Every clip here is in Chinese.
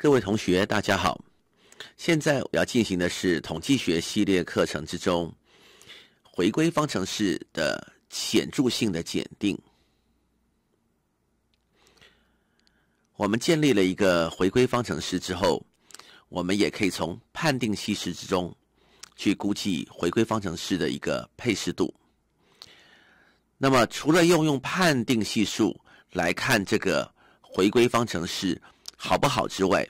各位同学，大家好。现在我要进行的是统计学系列课程之中回归方程式的显著性的检定。我们建立了一个回归方程式之后，我们也可以从判定系数之中去估计回归方程式的一个配适度。那么，除了要用判定系数来看这个回归方程式，好不好之外，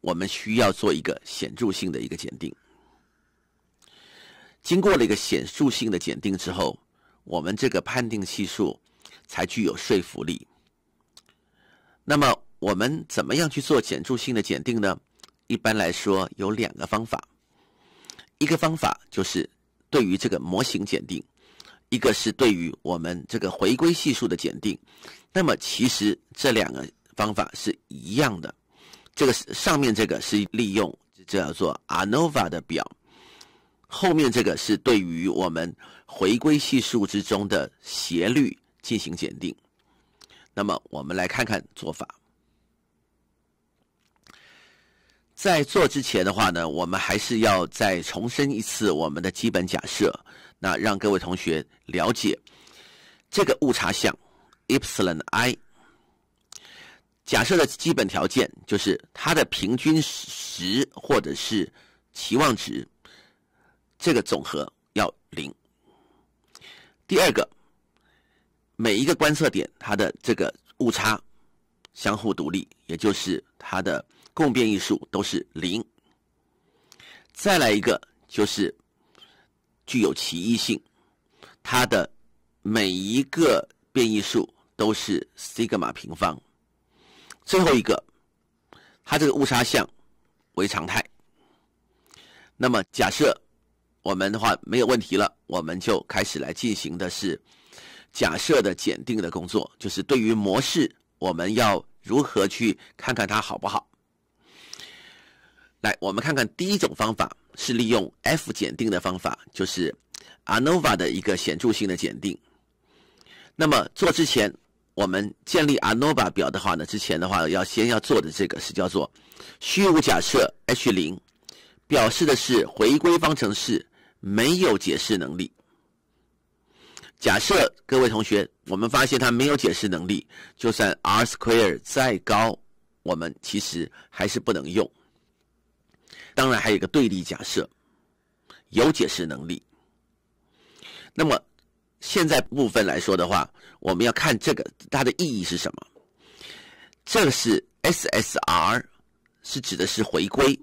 我们需要做一个显著性的一个检定。经过了一个显著性的检定之后，我们这个判定系数才具有说服力。那么，我们怎么样去做显著性的检定呢？一般来说，有两个方法。一个方法就是对于这个模型检定；一个是对于我们这个回归系数的检定。那么，其实这两个。方法是一样的，这个是上面这个是利用叫做 ANOVA 的表，后面这个是对于我们回归系数之中的斜率进行检定。那么我们来看看做法。在做之前的话呢，我们还是要再重申一次我们的基本假设，那让各位同学了解这个误差项 epsilon i 假设的基本条件就是它的平均值或者是期望值这个总和要零。第二个，每一个观测点它的这个误差相互独立，也就是它的共变异数都是零。再来一个就是具有奇异性，它的每一个变异数都是西格玛平方。最后一个，它这个误差项为常态。那么假设我们的话没有问题了，我们就开始来进行的是假设的检定的工作，就是对于模式我们要如何去看看它好不好。来，我们看看第一种方法是利用 F 检定的方法，就是 ANOVA 的一个显著性的检定。那么做之前。我们建立 ANOVA 表的话呢，之前的话要先要做的这个是叫做虚无假设 H 零，表示的是回归方程式没有解释能力。假设各位同学，我们发现它没有解释能力，就算 R square 再高，我们其实还是不能用。当然还有个对立假设，有解释能力。那么。现在部分来说的话，我们要看这个它的意义是什么。这个是 SSR 是指的是回归，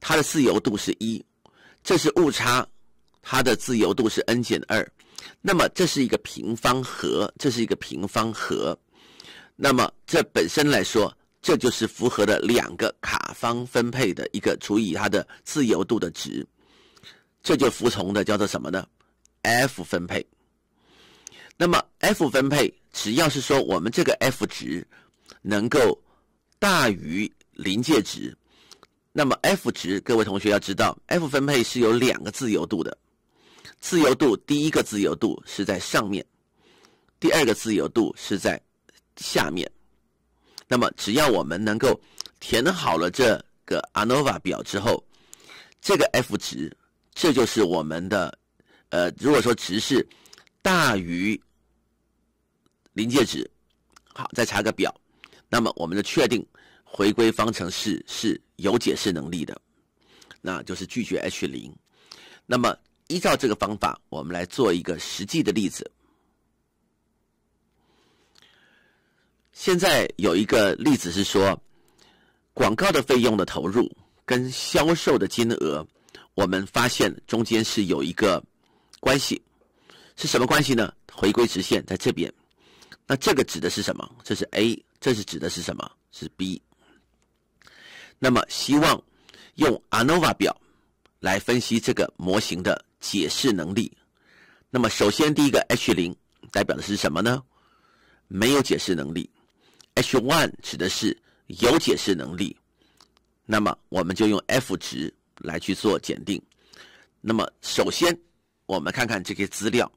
它的自由度是一；这是误差，它的自由度是 n 减二。那么这是一个平方和，这是一个平方和。那么这本身来说，这就是符合的两个卡方分配的一个除以它的自由度的值，这就服从的叫做什么呢？F 分配。那么 F 分配只要是说我们这个 F 值能够大于临界值，那么 F 值各位同学要知道，F 分配是有两个自由度的，自由度第一个自由度是在上面，第二个自由度是在下面。那么只要我们能够填好了这个 ANOVA 表之后，这个 F 值，这就是我们的，呃，如果说值是。大于临界值，好，再查个表，那么我们就确定回归方程式是有解释能力的，那就是拒绝 H 零。那么依照这个方法，我们来做一个实际的例子。现在有一个例子是说，广告的费用的投入跟销售的金额，我们发现中间是有一个关系。是什么关系呢？回归直线在这边，那这个指的是什么？这是 A，这是指的是什么？是 B。那么希望用 ANOVA 表来分析这个模型的解释能力。那么首先第一个 H 零代表的是什么呢？没有解释能力。H one 指的是有解释能力。那么我们就用 F 值来去做检定。那么首先我们看看这些资料。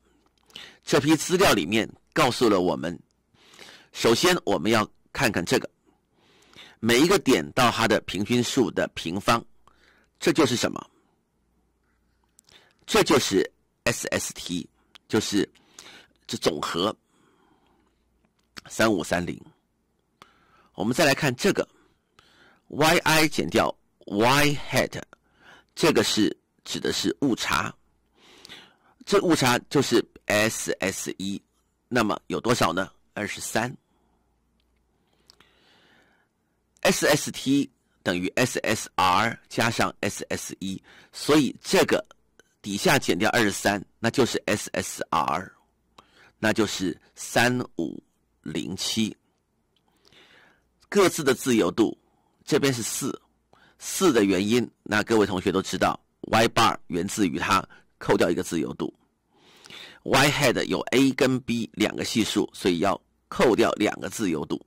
这批资料里面告诉了我们，首先我们要看看这个每一个点到它的平均数的平方，这就是什么？这就是 SST，就是这总和三五三零。我们再来看这个 YI 减掉 Yhat，这个是指的是误差，这误差就是。s s 一，那么有多少呢？二十三。SST 等于 SSR 加上 s s 一，所以这个底下减掉二十三，那就是 SSR，那就是三五零七。各自的自由度，这边是四，四的原因，那各位同学都知道，y bar 源自于它扣掉一个自由度。y hat 有 a 跟 b 两个系数，所以要扣掉两个自由度。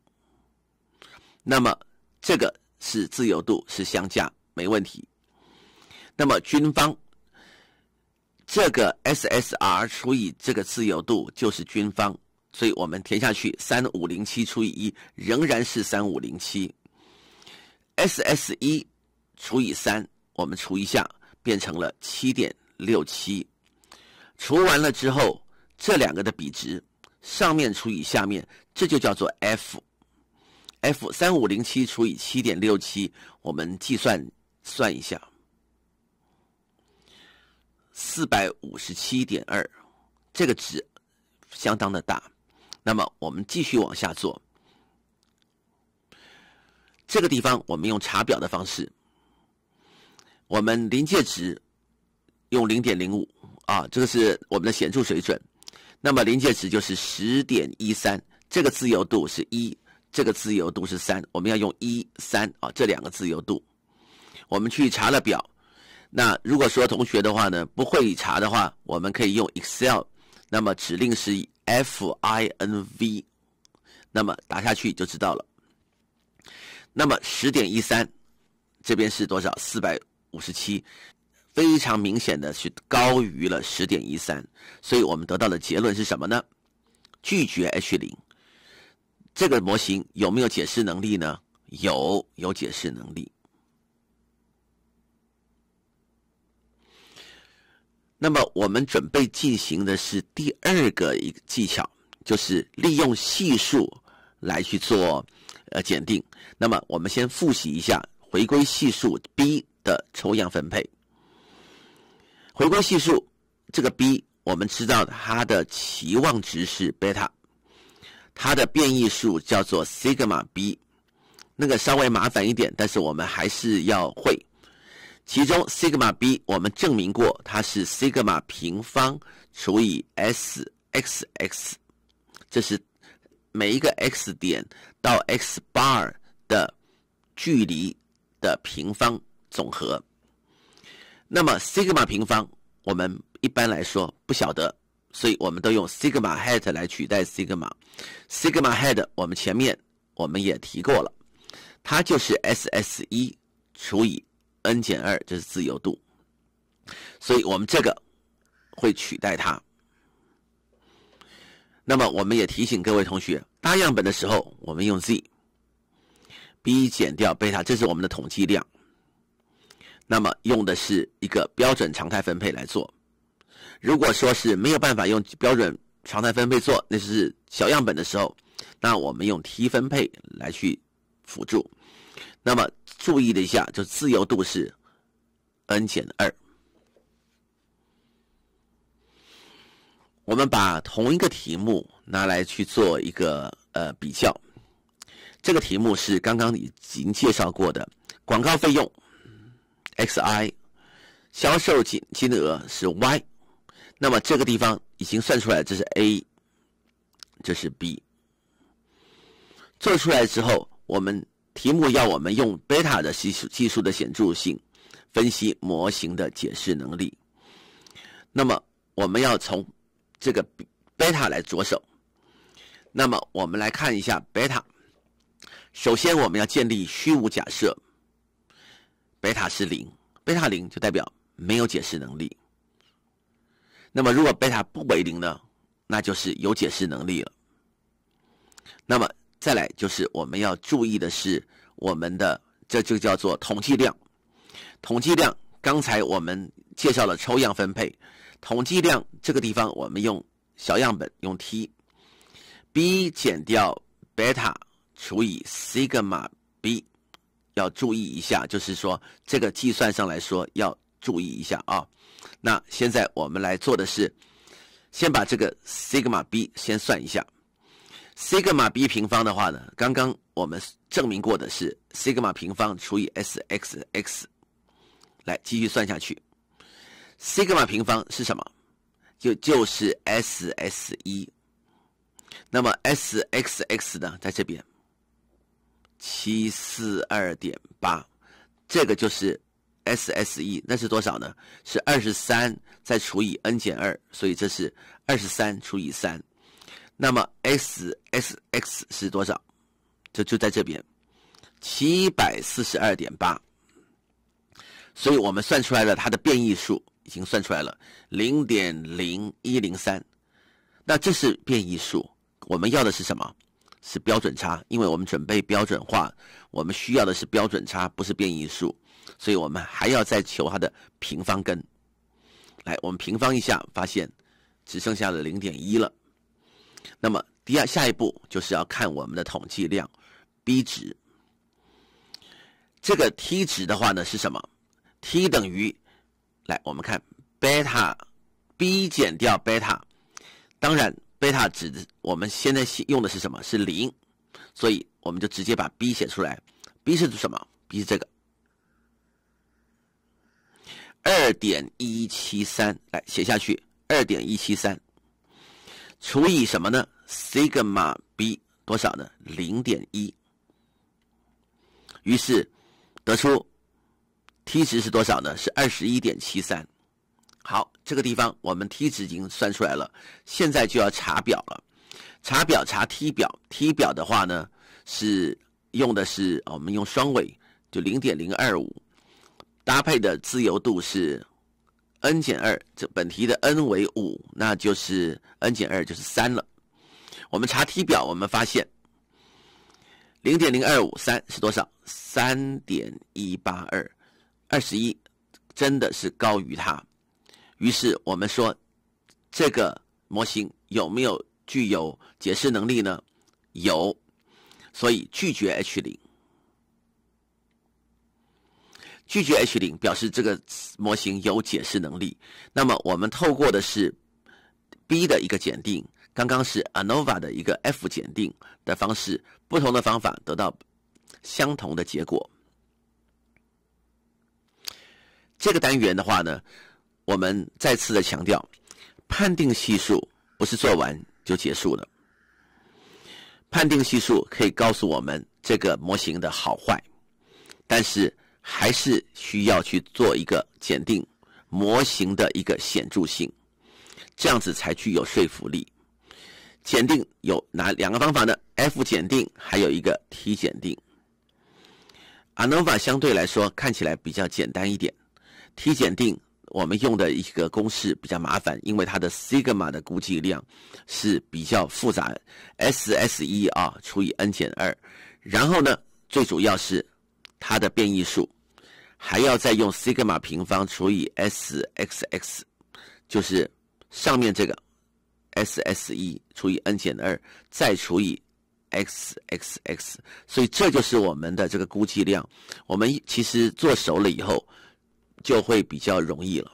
那么这个是自由度是相加，没问题。那么军方，这个 SSR 除以这个自由度就是军方，所以我们填下去三五零七除以一仍然是三五零七。s s 一除以三，我们除一下变成了七点六七。除完了之后，这两个的比值，上面除以下面，这就叫做 f，f 三五零七除以七点六七，我们计算算一下，四百五十七点二，这个值相当的大。那么我们继续往下做，这个地方我们用查表的方式，我们临界值用零点零五。啊，这个是我们的显著水准，那么临界值就是十点一三，这个自由度是一，这个自由度是三，我们要用一三啊这两个自由度，我们去查了表。那如果说同学的话呢不会查的话，我们可以用 Excel，那么指令是 F.INV，那么打下去就知道了。那么十点一三这边是多少？四百五十七。非常明显的是高于了十点一三，所以我们得到的结论是什么呢？拒绝 H 零，这个模型有没有解释能力呢？有，有解释能力。那么我们准备进行的是第二个一个技巧，就是利用系数来去做呃检定。那么我们先复习一下回归系数 b 的抽样分配。回归系数这个 b，我们知道它的期望值是贝塔，它的变异数叫做西格玛 b，那个稍微麻烦一点，但是我们还是要会。其中西格玛 b 我们证明过它是西格玛平方除以 sxx，这是每一个 x 点到 x bar 的距离的平方总和。那么，sigma 平方我们一般来说不晓得，所以我们都用 sigma hat 来取代 sigma。sigma hat 我们前面我们也提过了，它就是 s s 一除以 n 减二，这是自由度。所以我们这个会取代它。那么我们也提醒各位同学，搭样本的时候我们用 z。b 减掉贝塔，这是我们的统计量。那么用的是一个标准常态分配来做。如果说是没有办法用标准常态分配做，那是小样本的时候，那我们用 t 分配来去辅助。那么注意了一下，就自由度是 n 减二。我们把同一个题目拿来去做一个呃比较。这个题目是刚刚已经介绍过的广告费用。x i 销售金金额是 y，那么这个地方已经算出来，这是 a，这是 b。做出来之后，我们题目要我们用贝塔的系数技术的显著性分析模型的解释能力。那么我们要从这个贝塔来着手。那么我们来看一下贝塔。首先我们要建立虚无假设。贝塔是零，贝塔零就代表没有解释能力。那么，如果贝塔不为零呢？那就是有解释能力了。那么，再来就是我们要注意的是，我们的这就叫做统计量。统计量，刚才我们介绍了抽样分配。统计量这个地方，我们用小样本用 T，b 减掉贝塔除以西格玛 b。要注意一下，就是说这个计算上来说要注意一下啊。那现在我们来做的是，先把这个西格玛 b 先算一下。西格玛 b 平方的话呢，刚刚我们证明过的是西格玛平方除以 sxx。来继续算下去，西格玛平方是什么？就就是 s s 一。那么 sxx 呢，在这边。七四二点八，这个就是 SSE，那是多少呢？是二十三再除以 n 减二，所以这是二十三除以三。那么 s s x 是多少？就就在这边七百四十二点八。所以我们算出来了，它的变异数已经算出来了，零点零一零三。那这是变异数，我们要的是什么？是标准差，因为我们准备标准化，我们需要的是标准差，不是变异数，所以我们还要再求它的平方根。来，我们平方一下，发现只剩下了零点一了。那么第二下一步就是要看我们的统计量 b 值。这个 t 值的话呢是什么？t 等于，来我们看贝塔 b 减掉贝塔，当然。贝塔值，我们现在用的是什么？是零，所以我们就直接把 b 写出来。b 是什么？b 是这个二点一七三，来写下去，二点一七三除以什么呢？sigma b 多少呢？零点一，于是得出 t 值是多少呢？是二十一点七三。好，这个地方我们 t 值已经算出来了，现在就要查表了。查表查 t 表，t 表的话呢是用的是我们用双尾，就0.025搭配的自由度是 n 减二。这本题的 n 为五，那就是 n 减二就是三了。我们查 t 表，我们发现0.025三是多少？3.182，21真的是高于它。于是我们说，这个模型有没有具有解释能力呢？有，所以拒绝 H 零。拒绝 H 零表示这个模型有解释能力。那么我们透过的是 B 的一个检定，刚刚是 ANOVA 的一个 F 检定的方式，不同的方法得到相同的结果。这个单元的话呢？我们再次的强调，判定系数不是做完就结束了。判定系数可以告诉我们这个模型的好坏，但是还是需要去做一个检定模型的一个显著性，这样子才具有说服力。检定有哪两个方法呢？F 检定还有一个 t 检定。ANOVA 相对来说看起来比较简单一点，t 检定我们用的一个公式比较麻烦，因为它的西格玛的估计量是比较复杂，S S 一啊除以 n 减二，然后呢，最主要是它的变异数还要再用西格玛平方除以 S X X，就是上面这个 S S 一除以 n 减二再除以 X X X，所以这就是我们的这个估计量。我们其实做熟了以后。就会比较容易了。